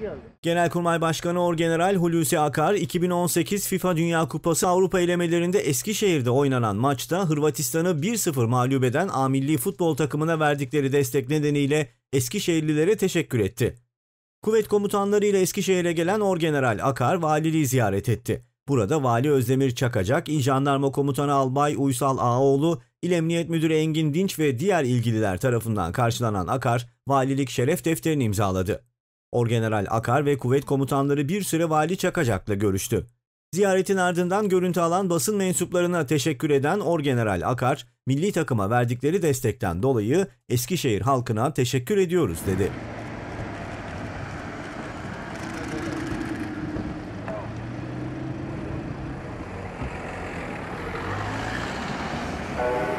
görüntü geldi. Genelkurmay Başkanı Orgeneral Hulusi Akar 2018 FIFA Dünya Kupası Avrupa elemelerinde Eskişehir'de oynanan maçta Hırvatistan'ı 1-0 mağlup eden A Milli Futbol takımına verdikleri destek nedeniyle Eskişehirlilere teşekkür etti. Kuvvet komutanları ile Eskişehir'e gelen Orgeneral Akar valiliği ziyaret etti. Burada Vali Özdemir Çakacak, İl Jandarma Komutanı Albay Uysal Ağoğlu, İl Emniyet Müdürü Engin Dinç ve diğer ilgililer tarafından karşılanan Akar, valilik şeref defterini imzaladı. Orgeneral Akar ve kuvvet komutanları bir süre Vali Çakacak'la görüştü. Ziyaretin ardından görüntü alan basın mensuplarına teşekkür eden Orgeneral Akar, milli takıma verdikleri destekten dolayı Eskişehir halkına teşekkür ediyoruz dedi. Thank you.